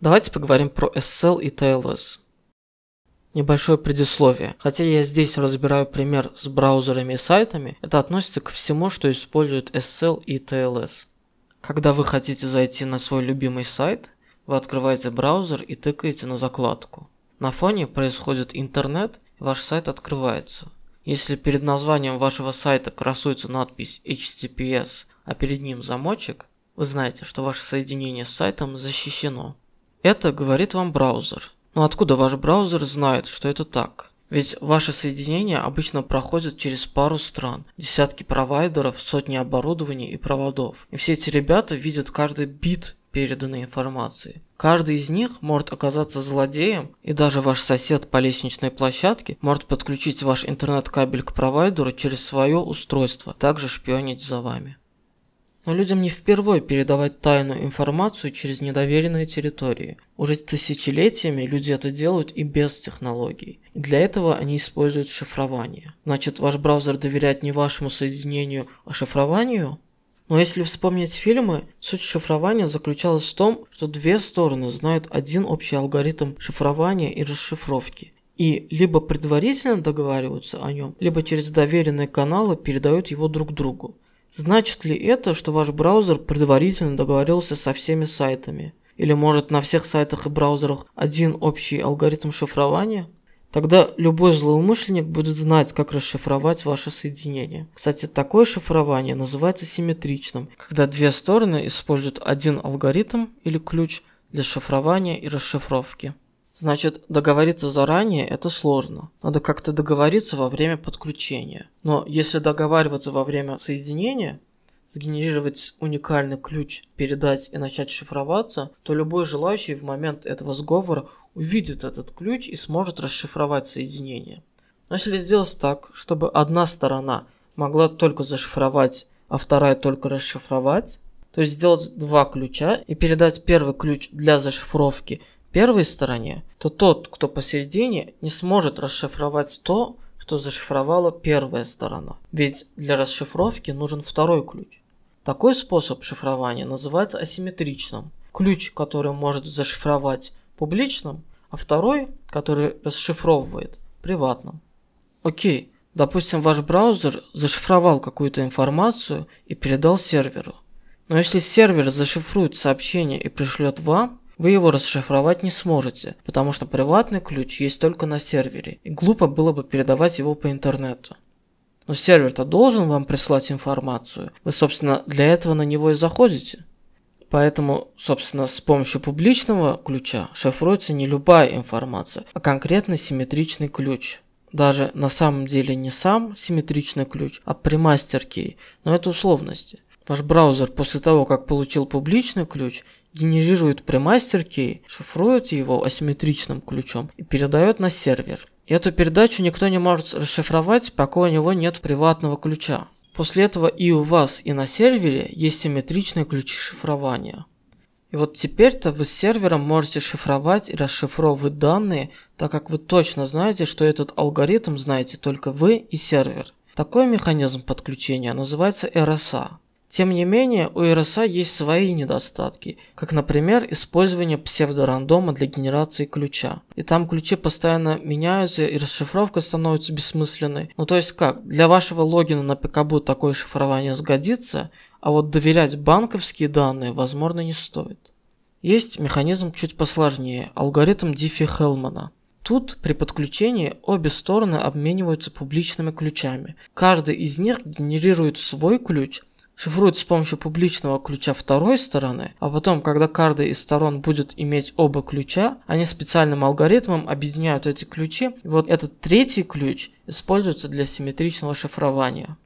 Давайте поговорим про SL и TLS. Небольшое предисловие. Хотя я здесь разбираю пример с браузерами и сайтами, это относится ко всему, что использует SL и TLS. Когда вы хотите зайти на свой любимый сайт, вы открываете браузер и тыкаете на закладку. На фоне происходит интернет, и ваш сайт открывается. Если перед названием вашего сайта красуется надпись HTTPS, а перед ним замочек, вы знаете, что ваше соединение с сайтом защищено. Это говорит вам браузер. Но откуда ваш браузер знает, что это так? Ведь ваше соединение обычно проходит через пару стран, десятки провайдеров, сотни оборудований и проводов. И все эти ребята видят каждый бит переданной информации. Каждый из них может оказаться злодеем, и даже ваш сосед по лестничной площадке может подключить ваш интернет-кабель к провайдеру через свое устройство, также шпионить за вами. Но людям не впервой передавать тайную информацию через недоверенные территории. Уже тысячелетиями люди это делают и без технологий. И для этого они используют шифрование. Значит, ваш браузер доверяет не вашему соединению, а шифрованию? Но если вспомнить фильмы, суть шифрования заключалась в том, что две стороны знают один общий алгоритм шифрования и расшифровки и либо предварительно договариваются о нем, либо через доверенные каналы передают его друг другу. Значит ли это, что ваш браузер предварительно договорился со всеми сайтами? Или может на всех сайтах и браузерах один общий алгоритм шифрования? Тогда любой злоумышленник будет знать, как расшифровать ваше соединение. Кстати, такое шифрование называется симметричным, когда две стороны используют один алгоритм или ключ для шифрования и расшифровки. Значит, договориться заранее это сложно. Надо как-то договориться во время подключения. Но если договариваться во время соединения, сгенерировать уникальный ключ, передать и начать шифроваться, то любой желающий в момент этого сговора увидит этот ключ и сможет расшифровать соединение. Но если сделать так, чтобы одна сторона могла только зашифровать, а вторая только расшифровать, то есть сделать два ключа и передать первый ключ для зашифровки – первой стороне, то тот, кто посередине, не сможет расшифровать то, что зашифровала первая сторона. Ведь для расшифровки нужен второй ключ. Такой способ шифрования называется асимметричным. Ключ, который может зашифровать публичным, а второй, который расшифровывает приватным. Окей, допустим, ваш браузер зашифровал какую-то информацию и передал серверу. Но если сервер зашифрует сообщение и пришлет вам, вы его расшифровать не сможете, потому что приватный ключ есть только на сервере, и глупо было бы передавать его по интернету. Но сервер-то должен вам прислать информацию, вы, собственно, для этого на него и заходите. Поэтому, собственно, с помощью публичного ключа шифруется не любая информация, а конкретный симметричный ключ. Даже на самом деле не сам симметричный ключ, а премастер-кей, но это условности. Ваш браузер после того, как получил публичный ключ, генерирует премастер кей, шифрует его асимметричным ключом и передает на сервер. И эту передачу никто не может расшифровать, пока у него нет приватного ключа. После этого и у вас, и на сервере есть симметричные ключи шифрования. И вот теперь-то вы с сервером можете шифровать и расшифровывать данные, так как вы точно знаете, что этот алгоритм знаете только вы и сервер. Такой механизм подключения называется RSA. Тем не менее, у RSA есть свои недостатки, как, например, использование псевдорандома для генерации ключа. И там ключи постоянно меняются, и расшифровка становится бессмысленной. Ну то есть как, для вашего логина на Пикабу такое шифрование сгодится, а вот доверять банковские данные, возможно, не стоит. Есть механизм чуть посложнее, алгоритм диффи хеллмана Тут при подключении обе стороны обмениваются публичными ключами. Каждый из них генерирует свой ключ, шифруют с помощью публичного ключа второй стороны, а потом, когда каждая из сторон будет иметь оба ключа, они специальным алгоритмом объединяют эти ключи, и вот этот третий ключ используется для симметричного шифрования.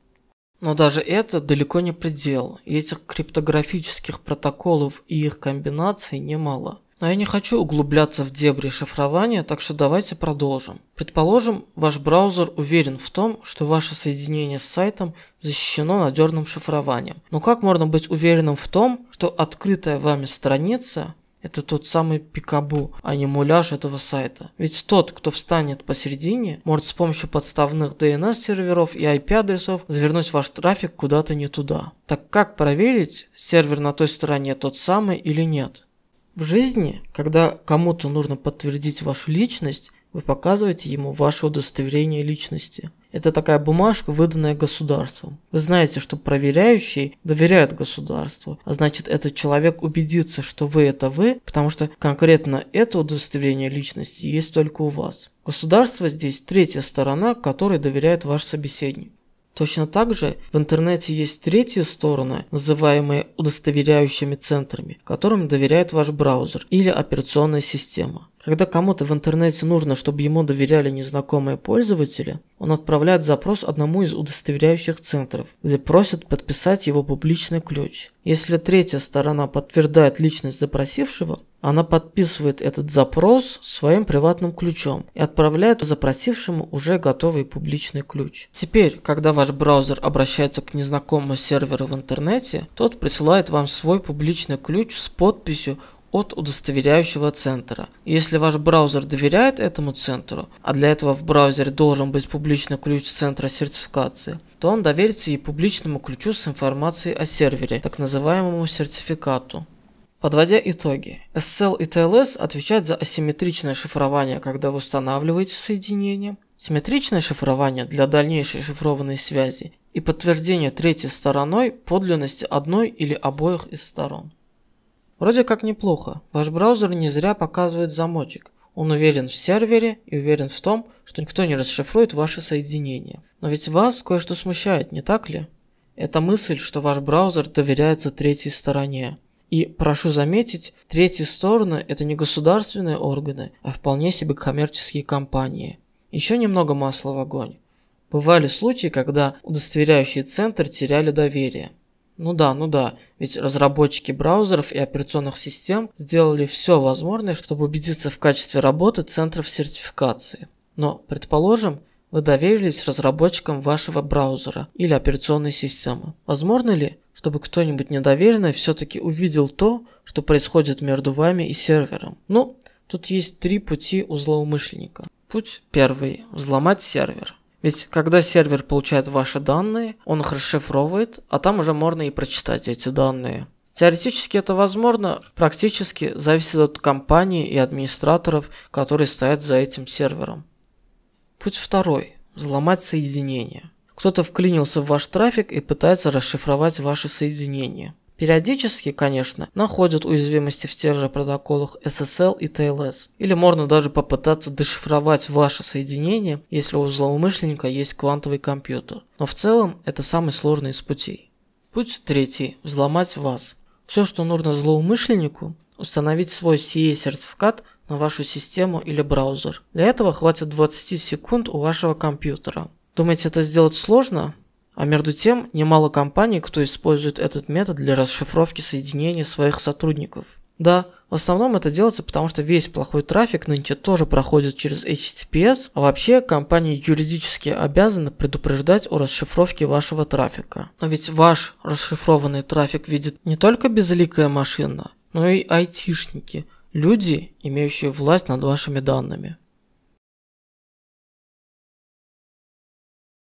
Но даже это далеко не предел, и этих криптографических протоколов и их комбинаций немало. Но я не хочу углубляться в дебри шифрования, так что давайте продолжим. Предположим, ваш браузер уверен в том, что ваше соединение с сайтом защищено надежным шифрованием. Но как можно быть уверенным в том, что открытая вами страница это тот самый пикабу, а не муляж этого сайта. Ведь тот, кто встанет посередине, может с помощью подставных DNS-серверов и IP-адресов завернуть ваш трафик куда-то не туда. Так как проверить, сервер на той стороне тот самый или нет? В жизни, когда кому-то нужно подтвердить вашу личность, вы показываете ему ваше удостоверение личности. Это такая бумажка, выданная государством. Вы знаете, что проверяющий доверяет государству, а значит этот человек убедится, что вы это вы, потому что конкретно это удостоверение личности есть только у вас. Государство здесь третья сторона, которой доверяет ваш собеседник. Точно так же в интернете есть третья сторона, называемые удостоверяющими центрами, которым доверяет ваш браузер или операционная система. Когда кому-то в интернете нужно, чтобы ему доверяли незнакомые пользователи, он отправляет запрос одному из удостоверяющих центров, где просят подписать его публичный ключ. Если третья сторона подтверждает личность запросившего, она подписывает этот запрос своим приватным ключом и отправляет запросившему уже готовый публичный ключ. Теперь, когда ваш браузер обращается к незнакомому серверу в интернете, тот присылает вам свой публичный ключ с подписью от удостоверяющего центра. Если ваш браузер доверяет этому центру, а для этого в браузере должен быть публичный ключ центра сертификации, то он доверится и публичному ключу с информацией о сервере, так называемому сертификату. Подводя итоги, SSL и TLS отвечают за асимметричное шифрование, когда вы устанавливаете соединение, симметричное шифрование для дальнейшей шифрованной связи и подтверждение третьей стороной подлинности одной или обоих из сторон. Вроде как неплохо. Ваш браузер не зря показывает замочек. Он уверен в сервере и уверен в том, что никто не расшифрует ваше соединение. Но ведь вас кое-что смущает, не так ли? Это мысль, что ваш браузер доверяется третьей стороне. И, прошу заметить, третьи стороны – это не государственные органы, а вполне себе коммерческие компании. Еще немного масла в огонь. Бывали случаи, когда удостоверяющий центр теряли доверие – ну да, ну да. Ведь разработчики браузеров и операционных систем сделали все возможное, чтобы убедиться в качестве работы центров сертификации. Но, предположим, вы доверились разработчикам вашего браузера или операционной системы. Возможно ли, чтобы кто-нибудь недоверенный все-таки увидел то, что происходит между вами и сервером? Ну, тут есть три пути у злоумышленника. Путь первый – взломать сервер. Ведь когда сервер получает ваши данные, он их расшифровывает, а там уже можно и прочитать эти данные. Теоретически это возможно, практически зависит от компании и администраторов, которые стоят за этим сервером. Путь второй. Взломать соединение. Кто-то вклинился в ваш трафик и пытается расшифровать ваши соединения. Периодически, конечно, находят уязвимости в тех же протоколах SSL и TLS. Или можно даже попытаться дешифровать ваше соединение, если у злоумышленника есть квантовый компьютер. Но в целом это самый сложный из путей. Путь третий – взломать вас. Все, что нужно злоумышленнику, установить свой CA-сертификат на вашу систему или браузер. Для этого хватит 20 секунд у вашего компьютера. Думаете, это сделать сложно? А между тем, немало компаний, кто использует этот метод для расшифровки соединений своих сотрудников. Да, в основном это делается, потому что весь плохой трафик нынче тоже проходит через HTTPS, а вообще компании юридически обязаны предупреждать о расшифровке вашего трафика. Но ведь ваш расшифрованный трафик видит не только безликая машина, но и айтишники, люди, имеющие власть над вашими данными.